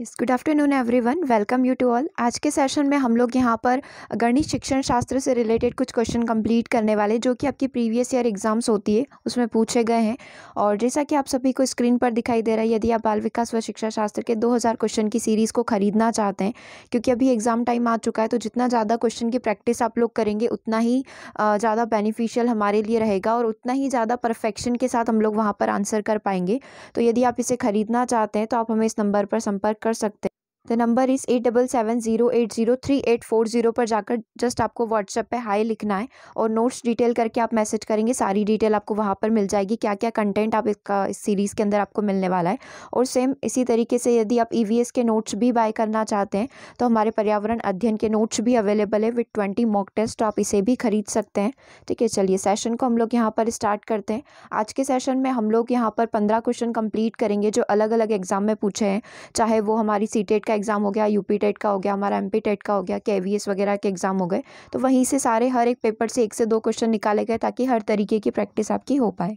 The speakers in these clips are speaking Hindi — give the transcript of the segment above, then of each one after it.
yes good afternoon everyone welcome you to all आज के सेशन में हम लोग यहाँ पर गणित शिक्षण शास्त्र से रिलेटेड कुछ क्वेश्चन कंप्लीट करने वाले जो कि आपकी प्रीवियस ईयर एग्जाम्स होती है उसमें पूछे गए हैं और जैसा कि आप सभी को स्क्रीन पर दिखाई दे रहा है यदि आप बाल विकास व शिक्षा शास्त्र के 2000 क्वेश्चन की सीरीज़ को खरीदना चाहते हैं क्योंकि अभी एग्ज़ाम टाइम आ चुका है तो जितना ज़्यादा क्वेश्चन की प्रैक्टिस आप लोग करेंगे उतना ही ज़्यादा बेनिफिशियल हमारे लिए रहेगा और उतना ही ज़्यादा परफेक्शन के साथ हम लोग वहाँ पर आंसर कर पाएंगे तो यदि आप इसे खरीदना चाहते हैं तो आप हमें इस नंबर पर संपर्क कर सकते the number is eight double seven zero eight zero three eight four zero पर जाकर जस्ट आपको व्हाट्सएप पे हाई लिखना है और नोट्स डिटेल करके आप मैसेज करेंगे सारी डिटेल आपको वहाँ पर मिल जाएगी क्या क्या कंटेंट आप इसका इस सीरीज़ के अंदर आपको मिलने वाला है और सेम इसी तरीके से यदि आप ई e के नोट्स भी बाय करना चाहते हैं तो हमारे पर्यावरण अध्ययन के नोट्स भी अवेलेबल है विथ ट्वेंटी मॉक टेस्ट तो आप इसे भी खरीद सकते हैं ठीक है चलिए सेशन को हम लोग यहाँ पर स्टार्ट करते हैं आज के सेशन में हम लोग यहाँ पर पंद्रह क्वेश्चन कंप्लीट करेंगे जो अलग अलग एग्जाम में पूछे हैं चाहे वो हमारी सी e का एग्ज़ाम हो गया यूपी टेट का हो गया हमारा एमपी टेट का हो गया के वगैरह के एग्ज़ाम हो गए तो वहीं से सारे हर एक पेपर से एक से दो क्वेश्चन निकाले गए ताकि हर तरीके की प्रैक्टिस आपकी हो पाए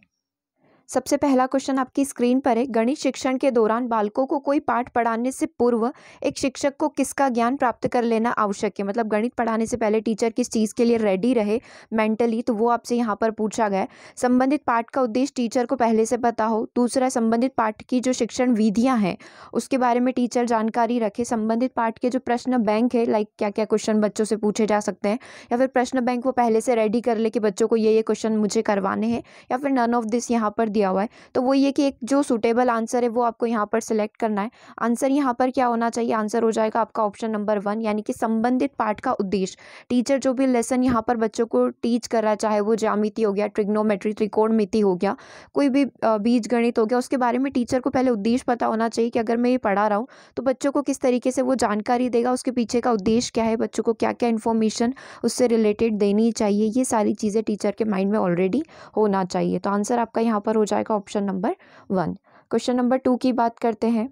सबसे पहला क्वेश्चन आपकी स्क्रीन पर है गणित शिक्षण के दौरान बालकों को कोई पाठ पढ़ाने से पूर्व एक शिक्षक को किसका ज्ञान प्राप्त कर लेना आवश्यक है मतलब गणित पढ़ाने से पहले टीचर किस चीज़ के लिए रेडी रहे मेंटली तो वो आपसे यहाँ पर पूछा गया संबंधित पाठ का उद्देश्य टीचर को पहले से पता हो दूसरा संबंधित पाठ की जो शिक्षण विधियाँ हैं उसके बारे में टीचर जानकारी रखे संबंधित पाठ के जो प्रश्न बैंक है लाइक क्या क्या क्वेश्चन बच्चों से पूछे जा सकते हैं या फिर प्रश्न बैंक वो पहले से रेडी कर ले कि बच्चों को ये ये क्वेश्चन मुझे करवाने हैं या फिर नन ऑफ दिस यहाँ पर दिया हुआ है तो वो ये कि एक जो सूटेबल आंसर है वो आपको यहाँ पर सिलेक्ट करना है आंसर यहाँ पर क्या होना चाहिए आंसर हो जाएगा आपका ऑप्शन नंबर वन यानी कि संबंधित पाठ का उद्देश्य टीचर जो भी लेसन यहाँ पर बच्चों को टीच कर रहा है चाहे वो ज्यामिति हो गया ट्रिग्नोमेट्री त्रिकोण हो गया कोई भी बीज गणित हो गया उसके बारे में टीचर को पहले उद्देश्य पता होना चाहिए कि अगर मैं ये पढ़ा रहा हूँ तो बच्चों को किस तरीके से वो जानकारी देगा उसके पीछे का उद्देश्य क्या है बच्चों को क्या क्या इन्फॉर्मेशन उससे रिलेटेड देनी चाहिए ये सारी चीज़ें टीचर के माइंड में ऑलरेडी होना चाहिए तो आंसर आपका यहाँ पर हो जाएगा option number one question number two की बात करते हैं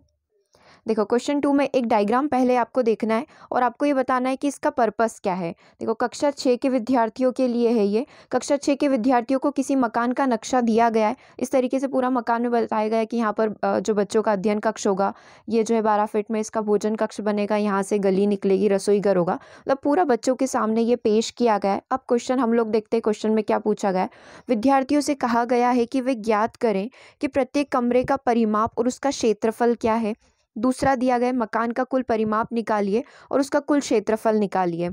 देखो क्वेश्चन टू में एक डायग्राम पहले आपको देखना है और आपको ये बताना है कि इसका पर्पस क्या है देखो कक्षा छः के विद्यार्थियों के लिए है ये कक्षा छः के विद्यार्थियों को किसी मकान का नक्शा दिया गया है इस तरीके से पूरा मकान में बताया गया है कि यहाँ पर जो बच्चों का अध्ययन कक्ष होगा ये जो है बारह फिट में इसका भोजन कक्ष बनेगा यहाँ से गली निकलेगी रसोई घर होगा मतलब पूरा बच्चों के सामने ये पेश किया गया है अब क्वेश्चन हम लोग देखते हैं क्वेश्चन में क्या पूछा गया है विद्यार्थियों से कहा गया है कि वे ज्ञात करें कि प्रत्येक कमरे का परिमाप और उसका क्षेत्रफल क्या है दूसरा दिया गया मकान का कुल परिमाप निकालिए और उसका कुल क्षेत्रफल निकालिए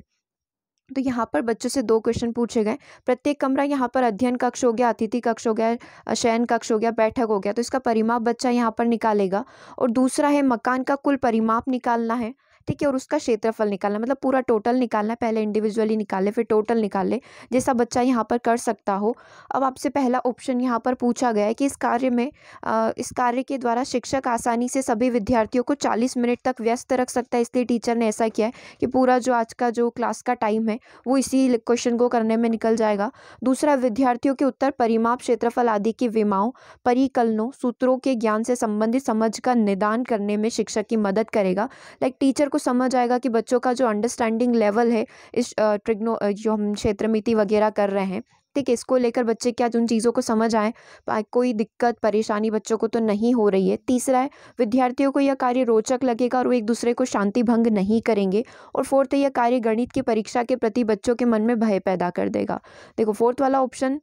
तो यहाँ पर बच्चों से दो क्वेश्चन पूछे गए प्रत्येक कमरा यहाँ पर अध्ययन कक्ष हो गया अतिथि कक्ष हो गया शयन कक्ष हो गया बैठक हो गया तो इसका परिमाप बच्चा यहाँ पर निकालेगा और दूसरा है मकान का कुल परिमाप निकालना है ठीक है और उसका क्षेत्रफल निकालना मतलब पूरा टोटल निकालना पहले इंडिविजुअली निकाले फिर टोटल निकाले जैसा बच्चा यहाँ पर कर सकता हो अब आपसे पहला ऑप्शन यहाँ पर पूछा गया है कि इस कार्य में इस कार्य के द्वारा शिक्षक आसानी से सभी विद्यार्थियों को चालीस मिनट तक व्यस्त रख सकता है इसलिए टीचर ने ऐसा किया है कि पूरा जो आज का जो क्लास का टाइम है वो इसी क्वेश्चन को करने में निकल जाएगा दूसरा विद्यार्थियों के उत्तर परिमाप क्षेत्रफल आदि की विमाओं परिकलनों सूत्रों के ज्ञान से संबंधित समझ का निदान करने में शिक्षक की मदद करेगा लाइक टीचर को समझ आएगा कि बच्चों का जो अंडरस्टैंडिंग लेवल है इस ट्रिग्नो जो हम क्षेत्रमिति वगैरह कर रहे हैं ठीक है इसको लेकर बच्चे क्या उन चीज़ों को समझ आए कोई दिक्कत परेशानी बच्चों को तो नहीं हो रही है तीसरा है विद्यार्थियों को यह कार्य रोचक लगेगा और वो एक दूसरे को शांति भंग नहीं करेंगे और फोर्थ है यह कार्य गणित की परीक्षा के प्रति बच्चों के मन में भय पैदा कर देगा देखो फोर्थ वाला ऑप्शन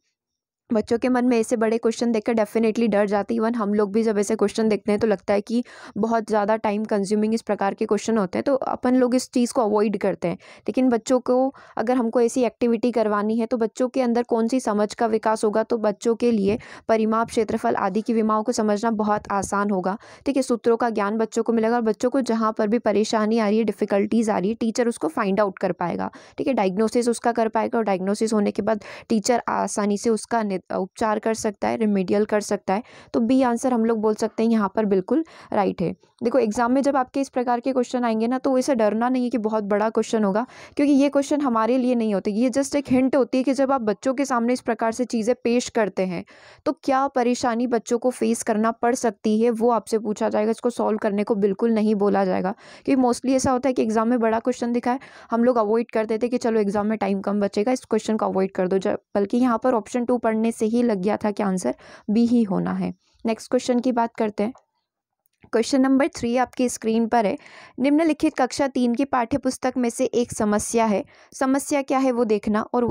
बच्चों के मन में ऐसे बड़े क्वेश्चन देखकर डेफिनेटली डर जाते इवन हम लोग भी जब ऐसे क्वेश्चन देखते हैं तो लगता है कि बहुत ज़्यादा टाइम कंज्यूमिंग इस प्रकार के क्वेश्चन होते हैं तो अपन लोग इस चीज़ को अवॉइड करते हैं लेकिन बच्चों को अगर हमको ऐसी एक्टिविटी करवानी है तो बच्चों के अंदर कौन सी समझ का विकास होगा तो बच्चों के लिए परिमाप क्षेत्रफल आदि की विमाओं को समझना बहुत आसान होगा ठीक है सूत्रों का ज्ञान बच्चों को मिलेगा और बच्चों को जहाँ पर भी परेशानी आ रही है डिफ़िकल्टीज़ आ रही है टीचर उसको फाइंड आउट कर पाएगा ठीक है डायग्नोसिस उसका कर पाएगा और डायग्नोसिस होने के बाद टीचर आसानी से उसका उपचार कर सकता है रिमेडियल कर सकता है तो बी आंसर हम लोग बोल सकते हैं यहाँ पर बिल्कुल राइट है देखो एग्ज़ाम में जब आपके इस प्रकार के क्वेश्चन आएंगे ना तो इसे डरना नहीं है कि बहुत बड़ा क्वेश्चन होगा क्योंकि ये क्वेश्चन हमारे लिए नहीं होते ये जस्ट एक हिंट होती है कि जब आप बच्चों के सामने इस प्रकार से चीज़ें पेश करते हैं तो क्या परेशानी बच्चों को फेस करना पड़ सकती है वो आपसे पूछा जाएगा इसको सॉल्व करने को बिल्कुल नहीं बोला जाएगा क्योंकि मोस्टली ऐसा होता है कि एग्ज़ाम में बड़ा क्वेश्चन दिखाए हम लोग अवॉइड कर देते कि चलो एग्ज़ाम में टाइम कम बचेगा इस क्वेश्चन को अवॉइड कर दो बल्कि यहाँ पर ऑप्शन टू पढ़ने से ही लग गया था कि आंसर बी ही होना है नेक्स्ट क्वेश्चन की बात करते हैं क्वेश्चन नंबर थ्री आपकी स्क्रीन पर है निम्नलिखित कक्षा तीन की पाठ्यपुस्तक में से एक समस्या है समस्या क्या है वो देखना और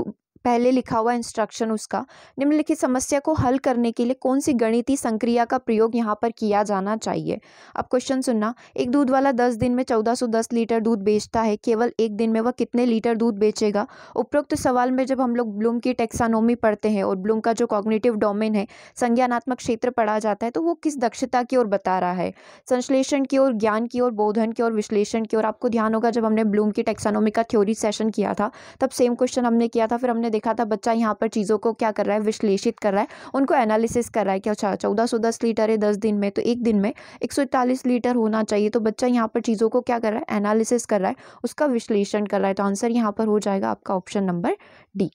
पहले लिखा हुआ इंस्ट्रक्शन उसका निम्नलिखित समस्या को हल करने के लिए कौन सी गणितीय संक्रिया का प्रयोग यहाँ पर किया जाना चाहिए अब क्वेश्चन सुनना एक दूध वाला दस दिन में चौदह सौ दस लीटर दूध बेचता है केवल एक दिन में वह कितने लीटर दूध बेचेगा उपरोक्त सवाल में जब हम लोग ब्लूम की टेक्सानोमी पढ़ते हैं और ब्लूम का जो कॉग्नेटिव डोमेन है संज्ञानात्मक क्षेत्र पढ़ा जाता है तो वो किस दक्षता की ओर बता रहा है संश्लेषण की ओर ज्ञान की ओर बोधन की ओर विश्लेषण की ओर आपको ध्यान होगा जब हमने ब्लूम की टेक्सानोमी का थ्योरी सेशन किया था तब सेम क्वेश्चन हमने किया था फिर हमने देखा था बच्चा यहाँ पर चीज़ों को क्या कर रहा है विश्लेषित कर रहा है उनको एनालिसिस कर रहा है कि अच्छा चौदह सौ दस लीटर है दस दिन में तो एक दिन में एक सौ इकतालीस लीटर होना चाहिए तो बच्चा यहाँ पर चीज़ों को क्या कर रहा है एनालिसिस कर रहा है उसका विश्लेषण कर रहा है तो आंसर यहाँ पर हो जाएगा आपका ऑप्शन नंबर डी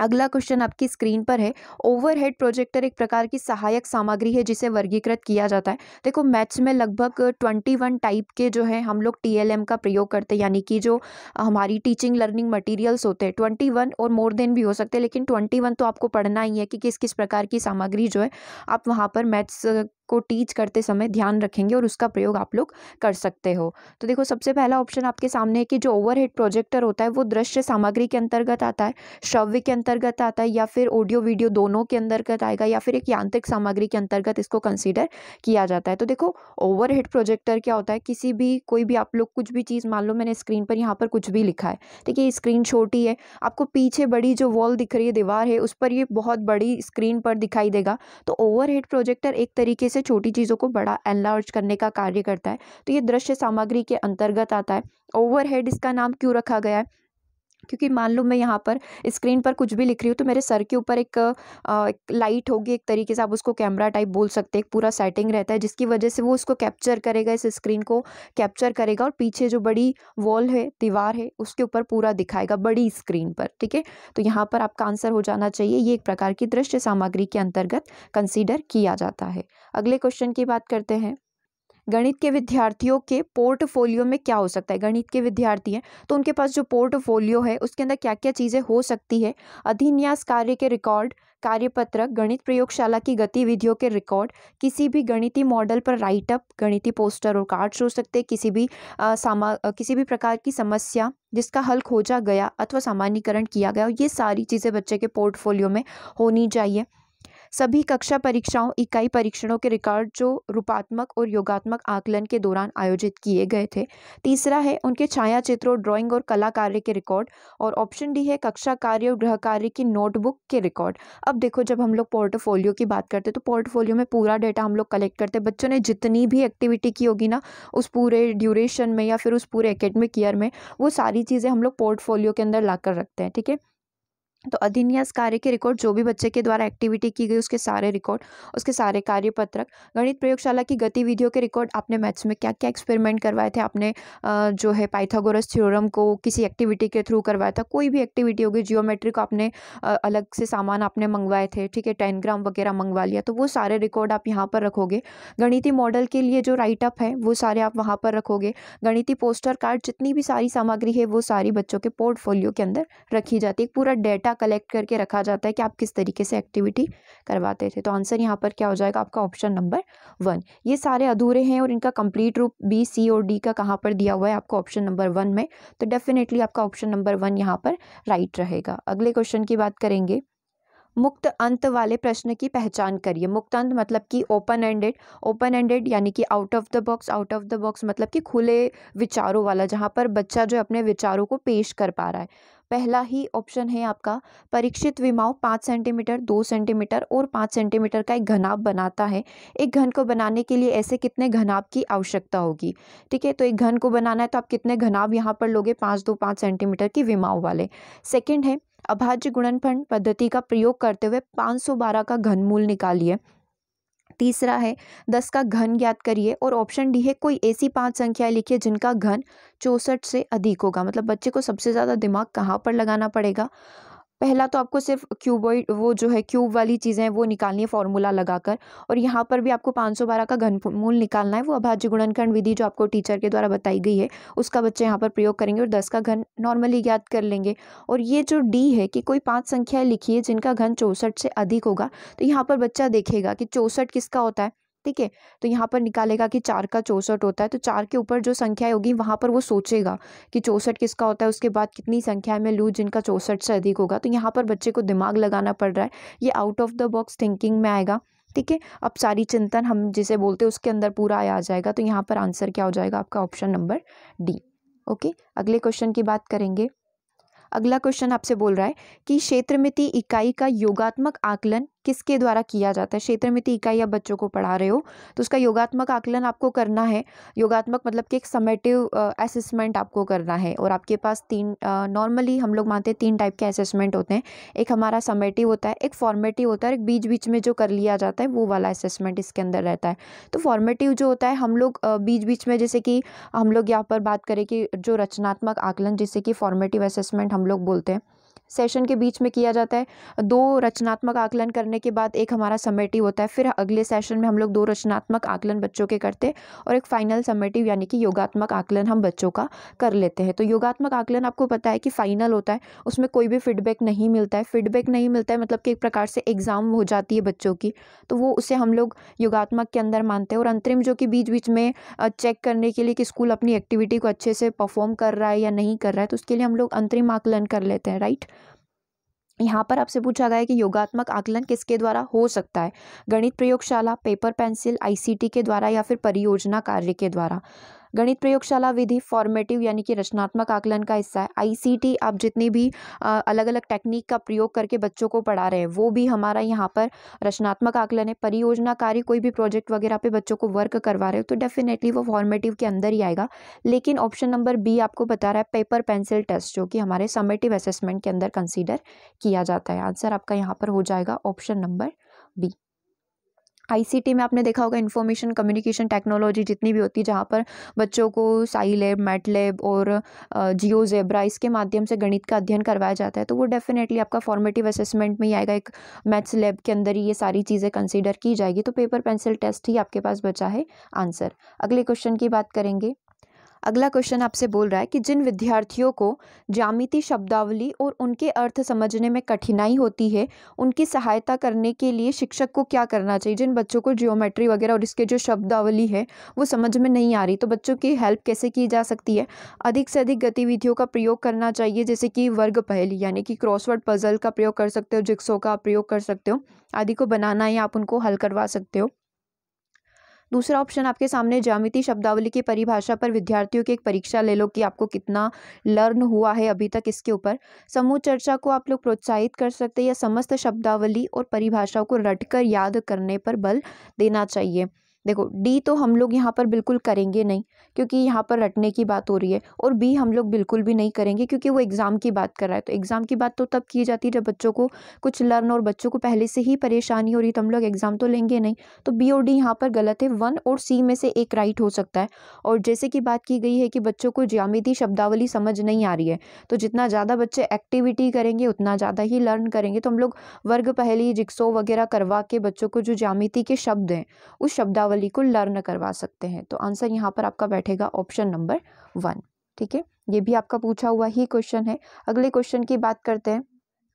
अगला क्वेश्चन आपकी स्क्रीन पर है ओवरहेड प्रोजेक्टर एक प्रकार की सहायक सामग्री है जिसे वर्गीकृत किया जाता है देखो मैथ्स में लगभग ट्वेंटी वन टाइप के जो है हम लोग टीएलएम का प्रयोग करते हैं यानी कि जो हमारी टीचिंग लर्निंग मटेरियल्स होते हैं ट्वेंटी वन और मोर देन भी हो सकते हैं लेकिन ट्वेंटी वन तो आपको पढ़ना ही है कि किस किस प्रकार की सामग्री जो है आप वहाँ पर मैथ्स को टीच करते समय ध्यान रखेंगे और उसका प्रयोग आप लोग कर सकते हो तो देखो सबसे पहला ऑप्शन आपके सामने है कि जो ओवरहेड प्रोजेक्टर होता है वो दृश्य सामग्री के अंतर्गत आता है श्रव्य के अंतर्गत आता है या फिर ऑडियो वीडियो दोनों के अंतर्गत आएगा या फिर एक यांत्रिक सामग्री के अंतर्गत इसको कंसिडर किया जाता है तो देखो ओवर प्रोजेक्टर क्या होता है किसी भी कोई भी आप लोग कुछ भी चीज़ मान लो मैंने स्क्रीन पर यहाँ पर कुछ भी लिखा है ठीक है स्क्रीन छोटी है आपको पीछे बड़ी जो वॉल दिख रही है दीवार है उस पर ये बहुत बड़ी स्क्रीन पर दिखाई देगा तो ओवरहेड प्रोजेक्टर एक तरीके से से छोटी चीज़ों को बड़ा एनलार्ज करने का कार्य करता है तो ये दृश्य सामग्री के अंतर्गत आता है ओवरहेड इसका नाम क्यों रखा गया है क्योंकि मान लो मैं यहाँ पर स्क्रीन पर कुछ भी लिख रही हूँ तो मेरे सर के ऊपर एक, एक लाइट होगी एक तरीके से आप उसको कैमरा टाइप बोल सकते हैं एक पूरा सेटिंग रहता है जिसकी वजह से वो उसको कैप्चर करेगा इस स्क्रीन को कैप्चर करेगा और पीछे जो बड़ी वॉल है दीवार है उसके ऊपर पूरा दिखाएगा बड़ी स्क्रीन पर ठीक है तो यहाँ पर आपका आंसर हो जाना चाहिए ये एक प्रकार की दृश्य सामग्री के अंतर्गत कंसिडर किया जाता है अगले क्वेश्चन की बात करते हैं गणित के विद्यार्थियों के पोर्टफोलियो में क्या हो सकता है गणित के विद्यार्थी हैं तो उनके पास जो पोर्टफोलियो है उसके अंदर क्या क्या चीज़ें हो सकती है अधिन्यास कार्य के रिकॉर्ड कार्यपत्रक गणित प्रयोगशाला की गतिविधियों के रिकॉर्ड किसी भी गणितीय मॉडल पर राइटअप गणितीय पोस्टर और कार्ड्स हो सकते हैं किसी भी आ, सामा आ, किसी भी प्रकार की समस्या जिसका हल खोजा गया अथवा सामान्यकरण किया गया ये सारी चीज़ें बच्चे के पोर्टफोलियो में होनी चाहिए सभी कक्षा परीक्षाओं इकाई परीक्षणों के रिकॉर्ड जो रूपात्मक और योगात्मक आकलन के दौरान आयोजित किए गए थे तीसरा है उनके छाया चित्रों ड्राइंग और कला कार्य के रिकॉर्ड और ऑप्शन डी है कक्षा कार्य और गृह कार्य की नोटबुक के रिकॉर्ड अब देखो जब हम लोग पोर्टफोलियो की बात करते तो पोर्टफोलियो में पूरा डेटा हम लोग कलेक्ट करते बच्चों ने जितनी भी एक्टिविटी की होगी ना उस पूरे ड्यूरेशन में या फिर उस पूरे एकेडमिक ईयर में वो सारी चीज़ें हम लोग पोर्टफोलियो के अंदर ला कर रखते हैं ठीक है तो अधीन्यास कार्य के रिकॉर्ड जो भी बच्चे के द्वारा एक्टिविटी की गई उसके सारे रिकॉर्ड उसके सारे कार्य पत्रक गणित प्रयोगशाला की गतिविधियों के रिकॉर्ड आपने मैथ्स में क्या क्या एक्सपेरिमेंट करवाए थे आपने जो है पाइथागोरस थ्योरम को किसी एक्टिविटी के थ्रू करवाया था कोई भी एक्टिविटी होगी जियोमेट्री को आपने अलग से सामान आपने मंगवाए थे ठीक है टेन ग्राम वगैरह मंगवा लिया तो वो सारे रिकॉर्ड आप यहाँ पर रखोगे गणिती मॉडल के लिए जो राइटअप है वो सारे आप वहाँ पर रखोगे गणिती पोस्टर कार्ड जितनी भी सारी सामग्री है वो सारी बच्चों के पोर्टफोलियो के अंदर रखी जाती है पूरा डेटा कलेक्ट करके रखा जाता है कि आप किस तरीके से एक्टिविटी करवाते थे तो आंसर यहाँ पर क्या हो जाएगा आपका ऑप्शन नंबर वन ये सारे अधूरे हैं और इनका कंप्लीट रूप बी सी और डी का कहाँ पर दिया हुआ है आपको ऑप्शन नंबर वन में तो डेफिनेटली आपका ऑप्शन नंबर वन यहाँ पर राइट रहेगा अगले क्वेश्चन की बात करेंगे मुक्त अंत वाले प्रश्न की पहचान करिए मुक्त अंत मतलब कि ओपन एंडेड ओपन एंडेड यानी कि out of the box out of the box मतलब कि खुले विचारों वाला जहाँ पर बच्चा जो अपने विचारों को पेश कर पा रहा है पहला ही ऑप्शन है आपका परीक्षित विमाओ पाँच सेंटीमीटर दो सेंटीमीटर और पाँच सेंटीमीटर का एक घनाभ बनाता है एक घन को बनाने के लिए ऐसे कितने घनाभ की आवश्यकता होगी ठीक है तो एक घन को बनाना है तो आप कितने घनाभ यहाँ पर लोगे पाँच दो पाँच सेंटीमीटर की विमाओं वाले सेकेंड है अभाज्य गुणनफल पद्धति का प्रयोग करते हुए 512 का घनमूल निकालिए तीसरा है दस का घन ज्ञात करिए और ऑप्शन डी है कोई ऐसी पांच संख्या लिखिए जिनका घन चौंसठ से अधिक होगा मतलब बच्चे को सबसे ज़्यादा दिमाग कहाँ पर लगाना पड़ेगा पहला तो आपको सिर्फ क्यूबॉइड वो जो है क्यूब वाली चीज़ें हैं वो निकालनी है फॉर्मूला लगाकर और यहाँ पर भी आपको 512 का घनमूल निकालना है वो अभाज्य गुणनखंड विधि जो आपको टीचर के द्वारा बताई गई है उसका बच्चे यहाँ पर प्रयोग करेंगे और 10 का घन नॉर्मली ज्ञात कर लेंगे और ये जो डी है कि कोई पाँच संख्याएँ लिखी है जिनका घन चौंसठ से अधिक होगा तो यहाँ पर बच्चा देखेगा कि चौंसठ किसका होता है ठीक है तो यहाँ पर निकालेगा कि चार का चौंसठ होता है तो चार के ऊपर जो संख्याएं होगी वहाँ पर वो सोचेगा कि चौंसठ किसका होता है उसके बाद कितनी संख्या में लूँ जिनका चौंसठ से अधिक होगा तो यहाँ पर बच्चे को दिमाग लगाना पड़ रहा है ये out of the box thinking में आएगा ठीक है अब सारी चिंतन हम जिसे बोलते हैं उसके अंदर पूरा आ जाएगा तो यहाँ पर आंसर क्या हो जाएगा आपका ऑप्शन नंबर डी ओके अगले क्वेश्चन की बात करेंगे अगला क्वेश्चन आपसे बोल रहा है कि क्षेत्रमिति इकाई का योगात्मक आकलन किसके द्वारा किया जाता है क्षेत्र मिति इकाई या बच्चों को पढ़ा रहे हो तो उसका योगात्मक आकलन आपको करना है योगात्मक मतलब कि एक समेटिव असेसमेंट आपको करना है और आपके पास तीन नॉर्मली हम लोग मानते हैं तीन टाइप के असेसमेंट होते हैं एक हमारा समेटिव होता है एक फॉर्मेटिव होता है और एक बीच बीच में जो कर लिया जाता है वो वाला असेसमेंट इसके अंदर रहता है तो फॉर्मेटिव जो होता है हम लोग बीच बीच में जैसे कि हम लोग यहाँ पर बात करें कि जो रचनात्मक आकलन जिसे कि फॉर्मेटिव असेसमेंट हम लोग बोलते हैं सेशन के बीच में किया जाता है दो रचनात्मक आकलन करने के बाद एक हमारा समेटिव होता है फिर अगले सेशन में हम लोग दो रचनात्मक आकलन बच्चों के करते हैं और एक फाइनल समेटिव यानी कि योगात्मक आकलन हम बच्चों का कर लेते हैं तो योगात्मक आकलन आपको पता है कि फाइनल होता है उसमें कोई भी फीडबैक नहीं मिलता है फीडबैक नहीं मिलता है मतलब कि एक प्रकार से एग्ज़ाम हो जाती है बच्चों की तो वो उसे हम लोग योगात्मक के अंदर मानते हैं और अंतरिम जो कि बीच बीच में चेक करने के लिए कि स्कूल अपनी एक्टिविटी को अच्छे से परफॉर्म कर रहा है या नहीं कर रहा है तो उसके लिए हम लोग अंतरिम आकलन कर लेते हैं राइट यहाँ पर आपसे पूछा गया है कि योगात्मक आकलन किसके द्वारा हो सकता है गणित प्रयोगशाला पेपर पेंसिल आईसीटी के द्वारा या फिर परियोजना कार्य के द्वारा गणित प्रयोगशाला विधि फॉर्मेटिव यानी कि रचनात्मक आकलन का हिस्सा है आईसीटी आप जितनी भी अलग अलग टेक्निक का प्रयोग करके बच्चों को पढ़ा रहे हैं वो भी हमारा यहाँ पर रचनात्मक आकलन है परियोजना कार्य कोई भी प्रोजेक्ट वगैरह पे बच्चों को वर्क करवा रहे हो तो डेफिनेटली वो फॉर्मेटिव के अंदर ही आएगा लेकिन ऑप्शन नंबर बी आपको बता रहा है पेपर पेंसिल टेस्ट जो कि हमारे समेटिव असेसमेंट के अंदर कंसिडर किया जाता है आंसर आपका यहाँ पर हो जाएगा ऑप्शन नंबर बी आईसीटी में आपने देखा होगा इन्फॉर्मेशन कम्युनिकेशन टेक्नोलॉजी जितनी भी होती है जहाँ पर बच्चों को साई लैब मेट लेब और जियो जेब्रा इसके माध्यम से गणित का अध्ययन करवाया जाता है तो वो डेफिनेटली आपका फॉर्मेटिव असेसमेंट में ही आएगा एक मैथ्स लैब के अंदर ही ये सारी चीज़ें कंसिडर की जाएगी तो पेपर पेंसिल टेस्ट ही आपके पास बचा है आंसर अगले क्वेश्चन की बात करेंगे अगला क्वेश्चन आपसे बोल रहा है कि जिन विद्यार्थियों को जामिति शब्दावली और उनके अर्थ समझने में कठिनाई होती है उनकी सहायता करने के लिए शिक्षक को क्या करना चाहिए जिन बच्चों को जियोमेट्री वगैरह और इसके जो शब्दावली है वो समझ में नहीं आ रही तो बच्चों की हेल्प कैसे की जा सकती है अधिक से अधिक गतिविधियों का प्रयोग करना चाहिए जैसे कि वर्ग पहली यानी कि क्रॉसवर्ड पजल का प्रयोग कर सकते हो जिक्सो का प्रयोग कर सकते हो आदि को बनाना या आप उनको हल करवा सकते हो दूसरा ऑप्शन आपके सामने जामिति शब्दावली की परिभाषा पर विद्यार्थियों की एक परीक्षा ले लो कि आपको कितना लर्न हुआ है अभी तक इसके ऊपर समूह चर्चा को आप लोग प्रोत्साहित कर सकते हैं या समस्त शब्दावली और परिभाषाओं को रटकर याद करने पर बल देना चाहिए देखो डी तो हम लोग यहाँ पर बिल्कुल करेंगे नहीं क्योंकि यहाँ पर रटने की बात हो रही है और बी हम लोग बिल्कुल भी नहीं करेंगे क्योंकि वो एग्ज़ाम की बात कर रहा है तो एग्ज़ाम की बात तो तब की जाती है जब बच्चों को कुछ लर्न और बच्चों को पहले से ही परेशानी हो रही है तो हम लोग एग्ज़ाम तो लेंगे नहीं तो बी और डी यहाँ पर गलत है वन और सी में से एक राइट हो सकता है और जैसे कि बात की गई है कि बच्चों को ज्यामिति शब्दावली समझ नहीं आ रही है तो जितना ज़्यादा बच्चे एक्टिविटी करेंगे उतना ज़्यादा ही लर्न करेंगे तो हम लोग वर्ग पहली जिक्सो वगैरह करवा के बच्चों को जो ज्यामिति के शब्द हैं उस शब्दावली वली को लर्न करवा सकते हैं तो आंसर यहाँ पर आपका बैठेगा ऑप्शन नंबर वन ठीक है ये भी आपका पूछा हुआ ही क्वेश्चन है अगले क्वेश्चन की बात करते हैं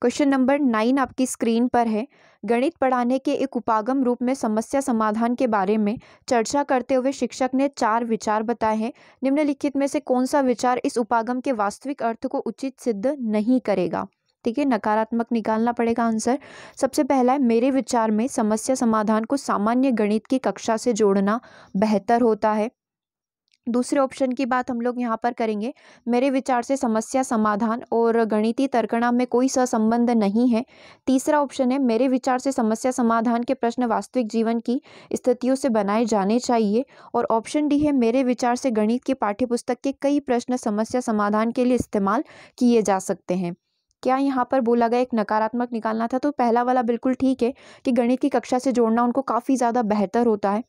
क्वेश्चन नंबर नाइन आपकी स्क्रीन पर है गणित पढ़ाने के एक उपागम रूप में समस्या समाधान के बारे में चर्चा करते हुए शिक्षक ने चार विचार बताए हैं निम्नलिखित में से कौन सा विचार इस उपागम के वास्तविक अर्थ को उचित सिद्ध नहीं करेगा ठीक है नकारात्मक निकालना पड़ेगा आंसर सबसे पहला है मेरे विचार में समस्या समाधान को सामान्य गणित की कक्षा से जोड़ना बेहतर होता है दूसरे ऑप्शन की बात हम लोग यहाँ पर करेंगे मेरे विचार से समस्या समाधान और गणितीय तर्कणा में कोई सहसंबंध नहीं है तीसरा ऑप्शन है मेरे विचार से समस्या समाधान के प्रश्न वास्तविक जीवन की स्थितियों से बनाए जाने चाहिए और ऑप्शन डी है मेरे विचार से गणित की पाठ्यपुस्तक के कई प्रश्न समस्या समाधान के लिए इस्तेमाल किए जा सकते हैं क्या यहाँ पर बोला गया एक नकारात्मक निकालना था तो पहला वाला बिल्कुल ठीक है कि गणित की कक्षा से जोड़ना उनको काफ़ी ज़्यादा बेहतर होता है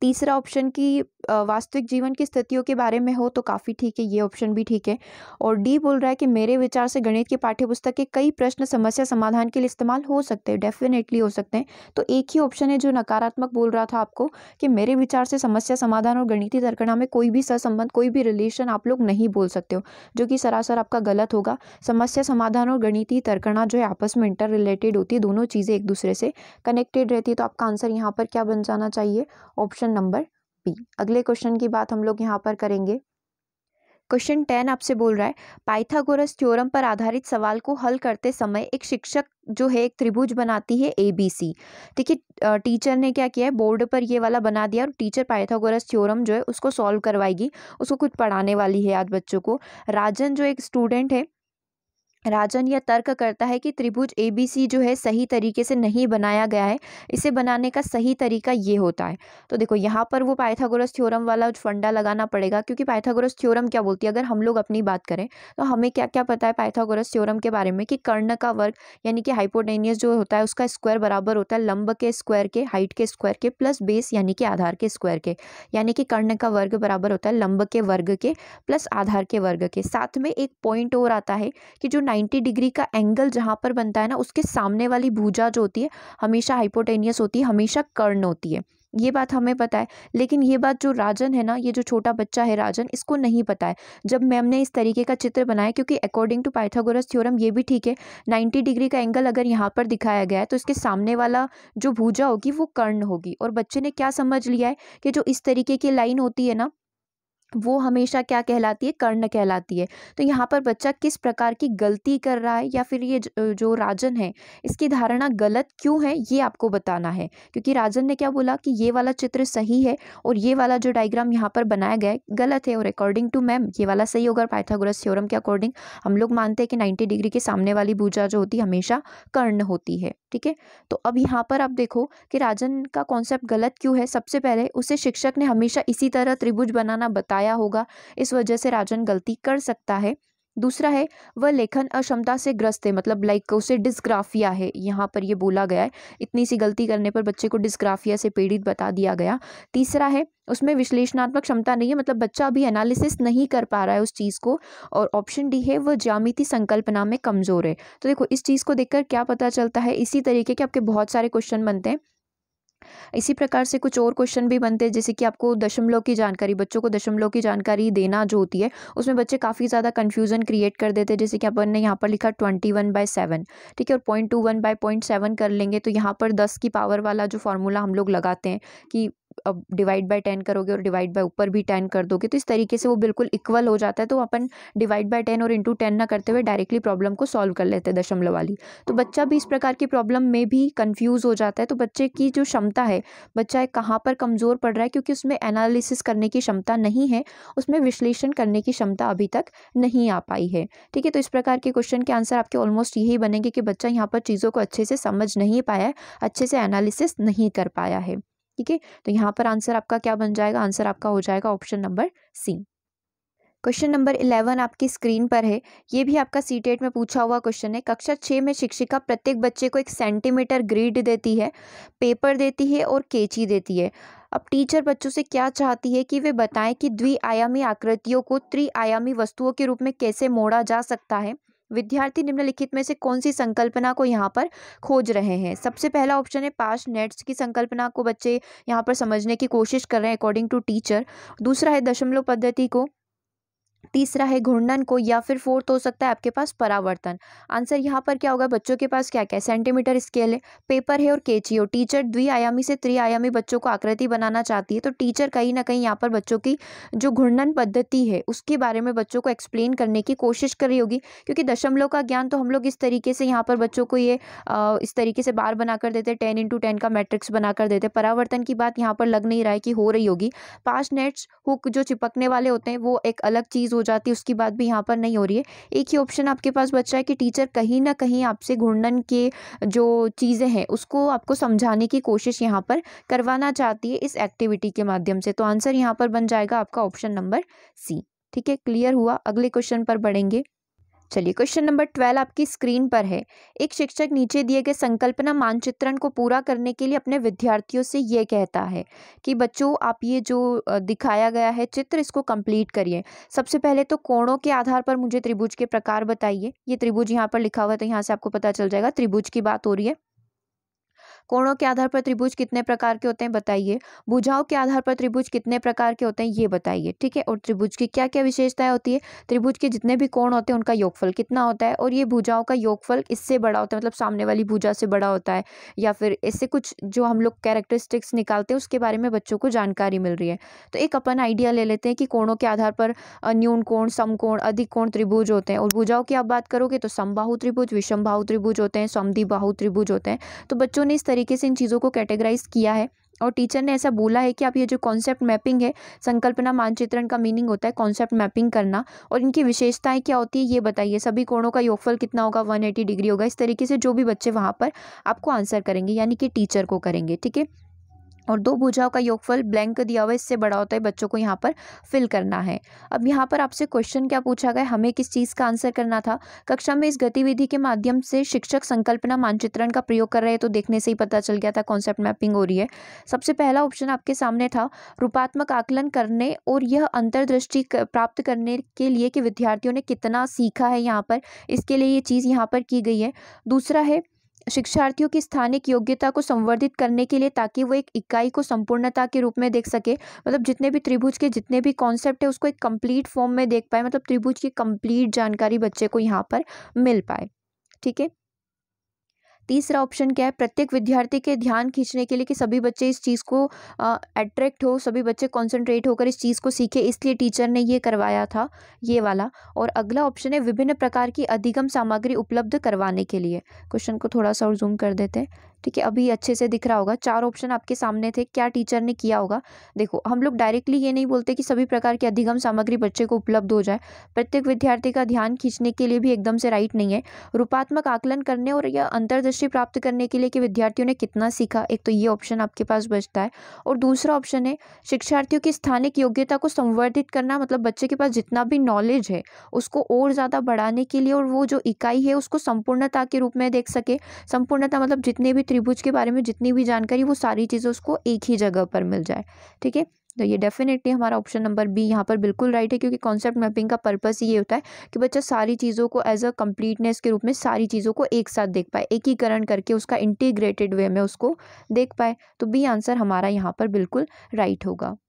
तीसरा ऑप्शन की वास्तविक जीवन की स्थितियों के बारे में हो तो काफ़ी ठीक है ये ऑप्शन भी ठीक है और डी बोल रहा है कि मेरे विचार से गणित की पाठ्यपुस्तक के कई प्रश्न समस्या समाधान के लिए इस्तेमाल हो सकते हैं डेफिनेटली हो सकते हैं तो एक ही ऑप्शन है जो नकारात्मक बोल रहा था आपको कि मेरे विचार से समस्या समाधान और गणित तर्कणा में कोई भी सहसंबंध कोई भी रिलेशन आप लोग नहीं बोल सकते हो जो कि सरासर आपका गलत होगा समस्या समाधान और गणित तर्कणा जो है आपस में इंटर रिलेटेड होती है दोनों चीज़ें एक दूसरे से कनेक्टेड रहती है तो आपका आंसर यहाँ पर क्या बन जाना चाहिए ऑप्शन ऑप्शन नंबर बी अगले क्वेश्चन की बात हम लोग यहाँ पर करेंगे क्वेश्चन टेन आपसे बोल रहा है पाइथागोरस थ्योरम पर आधारित सवाल को हल करते समय एक शिक्षक जो है एक त्रिभुज बनाती है ए बी सी ठीक है टीचर ने क्या किया है बोर्ड पर ये वाला बना दिया और टीचर पाइथागोरस थ्योरम जो है उसको सॉल्व करवाएगी उसको कुछ पढ़ाने वाली है आज बच्चों को राजन जो एक स्टूडेंट है राजन यह तर्क करता है कि त्रिभुज ए बी सी जो है सही तरीके से नहीं बनाया गया है इसे बनाने का सही तरीका ये होता है तो देखो यहाँ पर वो पाइथागोरस थ्योरम वाला फंडा लगाना पड़ेगा क्योंकि पाइथागोरस थ्योरम क्या बोलती है अगर हम लोग अपनी बात करें तो हमें क्या क्या पता है पाइथागोरस थ्योरम के बारे में कि कर्ण का वर्ग यानी कि हाइपोटेनियस जो होता है उसका स्क्वायर बराबर होता है लंब के स्क्वायर के हाइट के स्क्वायर के प्लस बेस यानी कि आधार के स्क्वायर के यानी कि कर्ण का वर्ग बराबर होता है लंब के वर्ग के प्लस आधार के वर्ग के साथ में एक पॉइंट और आता है कि जो 90 डिग्री का एंगल जहाँ पर बनता है ना उसके सामने वाली भूजा जो होती है हमेशा हाइपोटेनियस होती है हमेशा कर्ण होती है ये बात हमें पता है लेकिन ये बात जो राजन है ना ये जो छोटा बच्चा है राजन इसको नहीं पता है जब मैम ने इस तरीके का चित्र बनाया क्योंकि अकॉर्डिंग टू पाइथागोरस थ्योरम ये भी ठीक है 90 डिग्री का एंगल अगर यहाँ पर दिखाया गया है तो इसके सामने वाला जो भूजा होगी वो कर्ण होगी और बच्चे ने क्या समझ लिया है कि जो इस तरीके की लाइन होती है ना वो हमेशा क्या कहलाती है कर्ण कहलाती है तो यहाँ पर बच्चा किस प्रकार की गलती कर रहा है या फिर ये जो राजन है इसकी धारणा गलत क्यों है ये आपको बताना है क्योंकि राजन ने क्या बोला कि ये वाला चित्र सही है और ये वाला जो डायग्राम यहाँ पर बनाया गया है गलत है और अकॉर्डिंग टू मैम ये वाला सही होगा पाइथागोरस थ्योरम के अकॉर्डिंग हम लोग मानते हैं कि नाइन्टी डिग्री के सामने वाली भूजा जो होती है हमेशा कर्ण होती है ठीक है तो अब यहाँ पर आप देखो कि राजन का कॉन्सेप्ट गलत क्यों है सबसे पहले उसे शिक्षक ने हमेशा इसी तरह त्रिभुज बनाना बताया आया होगा इस वजह से राजन गलती कर सकता है दूसरा है वह लेखन अक्षमता से ग्रस्त है मतलब लाइक उसे डिस्ग्राफिया है यहाँ पर ये बोला गया है इतनी सी गलती करने पर बच्चे को डिस्ग्राफिया से पीड़ित बता दिया गया तीसरा है उसमें विश्लेषणात्मक क्षमता नहीं है मतलब बच्चा अभी एनालिसिस नहीं कर पा रहा है उस चीज़ को और ऑप्शन डी है वह जामिति संकल्पना में कमज़ोर है तो देखो इस चीज़ को देखकर क्या पता चलता है इसी तरीके के आपके बहुत सारे क्वेश्चन बनते हैं इसी प्रकार से कुछ और क्वेश्चन भी बनते हैं जैसे कि आपको दशमलव की जानकारी बच्चों को दशमलव की जानकारी देना जो होती है उसमें बच्चे काफ़ी ज़्यादा कन्फ्यूज़न क्रिएट कर देते हैं जैसे कि अपन ने यहाँ पर लिखा ट्वेंटी वन बाय सेवन ठीक है और point two one by point seven कर लेंगे तो यहाँ पर दस की पावर वाला जो फॉर्मूला हम लोग लगाते हैं कि अब डिवाइड बाय टेन करोगे और डिवाइड बाय ऊपर भी टेन कर दोगे तो इस तरीके से वो बिल्कुल इक्वल हो जाता है तो अपन डिवाइड बाय टेन और इंटू टेन ना करते हुए डायरेक्टली प्रॉब्लम को सॉल्व कर लेते हैं दशमलव वाली तो बच्चा भी इस प्रकार की प्रॉब्लम में भी कन्फ्यूज़ हो जाता है तो बच्चे की जो क्षमता है बच्चा कहाँ पर कमज़ोर पड़ रहा है क्योंकि उसमें एनालिसिस करने की क्षमता नहीं है उसमें विश्लेषण करने की क्षमता अभी तक नहीं आ पाई है ठीक है तो इस प्रकार के क्वेश्चन के आंसर आपके ऑलमोस्ट यही बनेंगे कि बच्चा यहाँ पर चीज़ों को अच्छे से समझ नहीं पाया है अच्छे से एनालिसिस नहीं कर पाया है ठीक है तो यहाँ पर आंसर आपका क्या बन जाएगा आंसर आपका हो जाएगा option number C question number eleven आपकी स्क्रीन पर है ये भी आपका सी टेट में पूछा हुआ क्वेश्चन है कक्षा छः में शिक्षिका प्रत्येक बच्चे को एक सेंटीमीटर ग्रिड देती है पेपर देती है और केची देती है अब टीचर बच्चों से क्या चाहती है कि वे बताएं कि द्विआयामी आकृतियों को त्रिआयामी वस्तुओं के रूप में कैसे मोड़ा जा सकता है विद्यार्थी निम्नलिखित में से कौन सी संकल्पना को यहाँ पर खोज रहे हैं सबसे पहला ऑप्शन है पास नेट्स की संकल्पना को बच्चे यहाँ पर समझने की कोशिश कर रहे हैं अकॉर्डिंग टू टीचर दूसरा है दशमलव पद्धति को तीसरा है घूर्णन को या फिर फोर्थ हो सकता है आपके पास परावर्तन आंसर यहाँ पर क्या होगा बच्चों के पास क्या क्या है सेंटीमीटर स्केल है पेपर है और केची हो टीचर द्विआयामी से त्रिआयामी बच्चों को आकृति बनाना चाहती है तो टीचर कहीं ना कहीं यहाँ पर बच्चों की जो घूर्णन पद्धति है उसके बारे में बच्चों को एक्सप्लेन करने की कोशिश कर रही होगी क्योंकि दशमलव का ज्ञान तो हम लोग इस तरीके से यहाँ पर बच्चों को ये इस तरीके से बार बना कर देते टेन इंटू टेन का मैट्रिक्स बना कर देते परावर्तन की बात यहाँ पर लग नहीं रहा है कि हो रही होगी पास नेट्स हुक जो चिपकने वाले होते हैं वो एक अलग चीज़ हो जाती है उसकी बात भी यहाँ पर नहीं हो रही है एक ही ऑप्शन आपके पास बचा है कि टीचर कहीं ना कहीं आपसे घूर्णन के जो चीज़ें हैं उसको आपको समझाने की कोशिश यहाँ पर करवाना चाहती है इस एक्टिविटी के माध्यम से तो आंसर यहाँ पर बन जाएगा आपका ऑप्शन नंबर सी ठीक है क्लियर हुआ अगले क्वेश्चन पर बढ़ेंगे चलिए क्वेश्चन नंबर ट्वेल्व आपकी स्क्रीन पर है एक शिक्षक नीचे दिए गए संकल्पना मानचित्रण को पूरा करने के लिए अपने विद्यार्थियों से ये कहता है कि बच्चों आप ये जो दिखाया गया है चित्र इसको कंप्लीट करिए सबसे पहले तो कोणों के आधार पर मुझे त्रिभुज के प्रकार बताइए ये त्रिभुज यहाँ पर लिखा हुआ है तो यहाँ से आपको पता चल जाएगा त्रिभुज की बात हो रही है कोणों के आधार पर त्रिभुज कितने प्रकार के होते हैं बताइए भुजाओं के आधार पर त्रिभुज कितने प्रकार के होते हैं ये बताइए ठीक है और त्रिभुज की क्या क्या विशेषताएं होती है त्रिभुज के जितने भी कोण होते हैं उनका योगफल कितना होता है और ये भुजाओं का योगफल इससे बड़ा होता है मतलब सामने वाली भूजा से बड़ा होता है या फिर इससे कुछ जो हम लोग कैरेक्टरिस्टिक्स निकालते हैं उसके बारे में बच्चों को जानकारी मिल रही है तो एक अपन आइडिया ले लेते हैं कि कोणों के आधार पर न्यून कोण समकोण अधिक कोण त्रिभुज होते हैं और भुजाओं की आप बात करोगे तो समबाहु त्रिभुज बाहु त्रिभुज होते हैं बाहु त्रिभुज होते हैं तो बच्चों ने इस तरीके से इन चीज़ों को कैटेगराइज किया है और टीचर ने ऐसा बोला है कि आप ये जो कॉन्सेप्ट मैपिंग है संकल्पना मानचित्रण का मीनिंग होता है कॉन्सेप्ट मैपिंग करना और इनकी विशेषताएं क्या होती है ये बताइए सभी कोणों का योगफल कितना होगा 180 डिग्री होगा इस तरीके से जो भी बच्चे वहाँ पर आपको आंसर करेंगे यानी कि टीचर को करेंगे ठीक है और दो भुजाओं का योगफल ब्लैंक दिया हुआ है इससे बड़ा होता है बच्चों को यहाँ पर फिल करना है अब यहाँ पर आपसे क्वेश्चन क्या पूछा गया हमें किस चीज़ का आंसर करना था कक्षा में इस गतिविधि के माध्यम से शिक्षक संकल्पना मानचित्रण का प्रयोग कर रहे हैं तो देखने से ही पता चल गया था कॉन्सेप्ट मैपिंग हो रही है सबसे पहला ऑप्शन आपके सामने था रूपात्मक आकलन करने और यह अंतर्दृष्टि प्राप्त करने के लिए कि विद्यार्थियों ने कितना सीखा है यहाँ पर इसके लिए ये चीज़ यहाँ पर की गई है दूसरा है शिक्षार्थियों की स्थानिक योग्यता को संवर्धित करने के लिए ताकि वो एक इकाई को संपूर्णता के रूप में देख सके मतलब जितने भी त्रिभुज के जितने भी कॉन्सेप्ट है उसको एक कंप्लीट फॉर्म में देख पाए मतलब त्रिभुज की कंप्लीट जानकारी बच्चे को यहाँ पर मिल पाए ठीक है तीसरा ऑप्शन क्या है प्रत्येक विद्यार्थी के ध्यान खींचने के लिए कि सभी बच्चे इस चीज़ को अट्रैक्ट हो सभी बच्चे कॉन्सेंट्रेट होकर इस चीज़ को सीखे इसलिए टीचर ने ये करवाया था ये वाला और अगला ऑप्शन है विभिन्न प्रकार की अधिगम सामग्री उपलब्ध करवाने के लिए क्वेश्चन को थोड़ा सा और जूम कर देते हैं ठीक है अभी अच्छे से दिख रहा होगा चार ऑप्शन आपके सामने थे क्या टीचर ने किया होगा देखो हम लोग डायरेक्टली ये नहीं बोलते कि सभी प्रकार की अधिगम सामग्री बच्चे को उपलब्ध हो जाए प्रत्येक विद्यार्थी का ध्यान खींचने के लिए भी एकदम से राइट नहीं है रूपात्मक आकलन करने और या अंतरदृष्टि अंतर्दृष्टि प्राप्त करने के लिए कि विद्यार्थियों ने कितना सीखा एक तो ये ऑप्शन आपके पास बचता है और दूसरा ऑप्शन है शिक्षार्थियों की स्थानिक योग्यता को संवर्धित करना मतलब बच्चे के पास जितना भी नॉलेज है उसको और ज़्यादा बढ़ाने के लिए और वो जो इकाई है उसको संपूर्णता के रूप में देख सके संपूर्णता मतलब जितने भी त्रिभुज के बारे में जितनी भी जानकारी वो सारी चीज़ें उसको एक ही जगह पर मिल जाए ठीक है तो ये डेफिनेटली हमारा ऑप्शन नंबर बी यहाँ पर बिल्कुल राइट है क्योंकि कॉन्सेप्ट मैपिंग का पर्पस ये होता है कि बच्चा सारी चीज़ों को एज अ कम्प्लीटनेस के रूप में सारी चीज़ों को एक साथ देख पाए एकीकरण करके उसका इंटीग्रेटेड वे में उसको देख पाए तो बी आंसर हमारा यहाँ पर बिल्कुल राइट होगा